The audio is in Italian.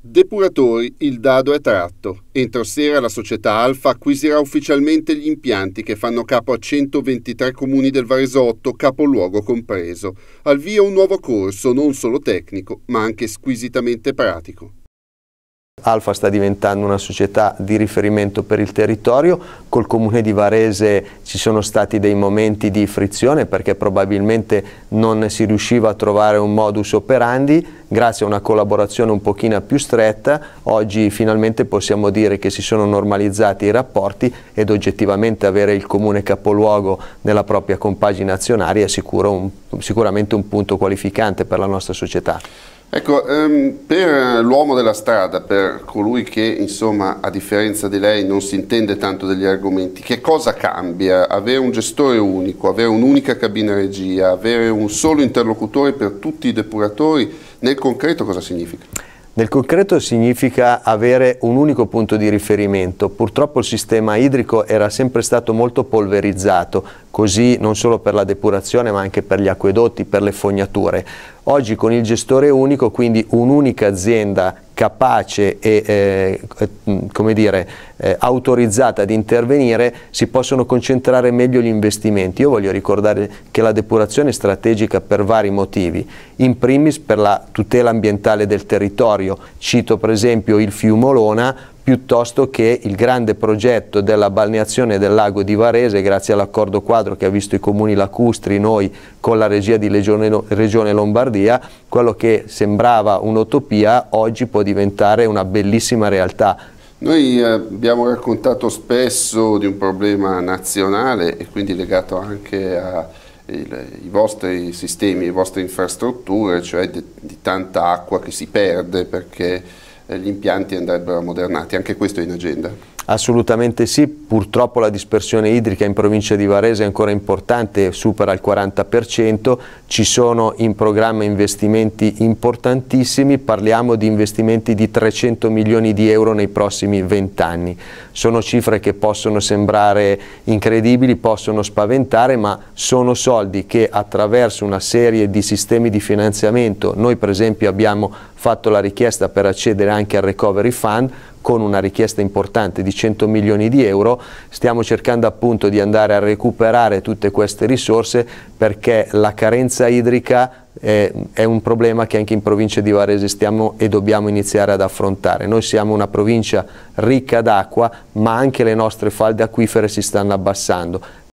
Depuratori, il dado è tratto. Entro sera la società Alfa acquisirà ufficialmente gli impianti che fanno capo a 123 comuni del Varesotto, capoluogo compreso. Al via un nuovo corso, non solo tecnico, ma anche squisitamente pratico. Alfa sta diventando una società di riferimento per il territorio, col comune di Varese ci sono stati dei momenti di frizione perché probabilmente non si riusciva a trovare un modus operandi, grazie a una collaborazione un pochino più stretta oggi finalmente possiamo dire che si sono normalizzati i rapporti ed oggettivamente avere il comune capoluogo nella propria compagine azionaria è sicuro un, sicuramente un punto qualificante per la nostra società. Ecco, ehm, per l'uomo della strada, per colui che insomma a differenza di lei non si intende tanto degli argomenti, che cosa cambia? Avere un gestore unico, avere un'unica cabina regia, avere un solo interlocutore per tutti i depuratori, nel concreto cosa significa? Nel concreto significa avere un unico punto di riferimento. Purtroppo il sistema idrico era sempre stato molto polverizzato, così non solo per la depurazione ma anche per gli acquedotti, per le fognature. Oggi con il gestore unico, quindi un'unica azienda capace e eh, mm, come dire, eh, autorizzata ad intervenire si possono concentrare meglio gli investimenti. Io voglio ricordare che la depurazione è strategica per vari motivi, in primis per la tutela ambientale del territorio, cito per esempio il fiume Olona piuttosto che il grande progetto della balneazione del lago di Varese grazie all'accordo quadro che ha visto i comuni lacustri noi con la regia di Regione Lombardia, quello che sembrava un'utopia oggi può diventare una bellissima realtà. Noi eh, abbiamo raccontato spesso di un problema nazionale e quindi legato anche a i vostri sistemi, le vostre infrastrutture, cioè di, di tanta acqua che si perde perché eh, gli impianti andrebbero ammodernati, anche questo è in agenda. Assolutamente sì, purtroppo la dispersione idrica in provincia di Varese è ancora importante, supera il 40%, ci sono in programma investimenti importantissimi, parliamo di investimenti di 300 milioni di euro nei prossimi 20 anni. Sono cifre che possono sembrare incredibili, possono spaventare, ma sono soldi che attraverso una serie di sistemi di finanziamento, noi per esempio abbiamo fatto la richiesta per accedere anche al Recovery Fund, con una richiesta importante di 100 milioni di euro, stiamo cercando appunto di andare a recuperare tutte queste risorse perché la carenza idrica è, un problema che anche in provincia di Varese stiamo e dobbiamo iniziare ad affrontare. Noi siamo una provincia ricca d'acqua, ma anche le nostre falde acquifere si stanno abbassando.